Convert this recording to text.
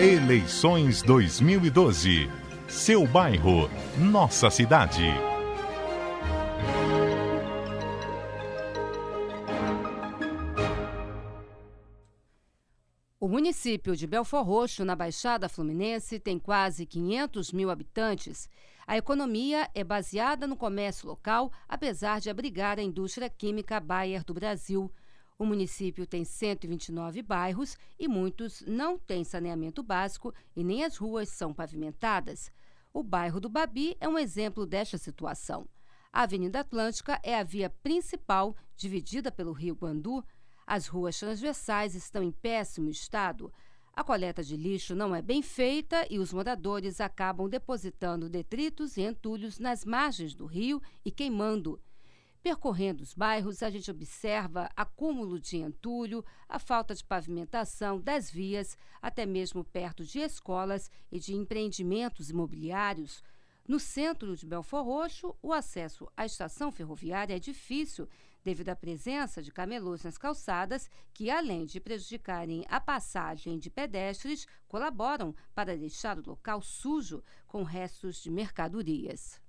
Eleições 2012. Seu bairro, nossa cidade. O município de Belfor Roxo, na Baixada Fluminense, tem quase 500 mil habitantes. A economia é baseada no comércio local, apesar de abrigar a indústria química Bayer do Brasil. O município tem 129 bairros e muitos não têm saneamento básico e nem as ruas são pavimentadas. O bairro do Babi é um exemplo desta situação. A Avenida Atlântica é a via principal, dividida pelo Rio Guandu. As ruas transversais estão em péssimo estado. A coleta de lixo não é bem feita e os moradores acabam depositando detritos e entulhos nas margens do rio e queimando. Percorrendo os bairros, a gente observa acúmulo de entulho, a falta de pavimentação das vias, até mesmo perto de escolas e de empreendimentos imobiliários. No centro de Belfor Roxo, o acesso à estação ferroviária é difícil devido à presença de camelôs nas calçadas, que além de prejudicarem a passagem de pedestres, colaboram para deixar o local sujo com restos de mercadorias.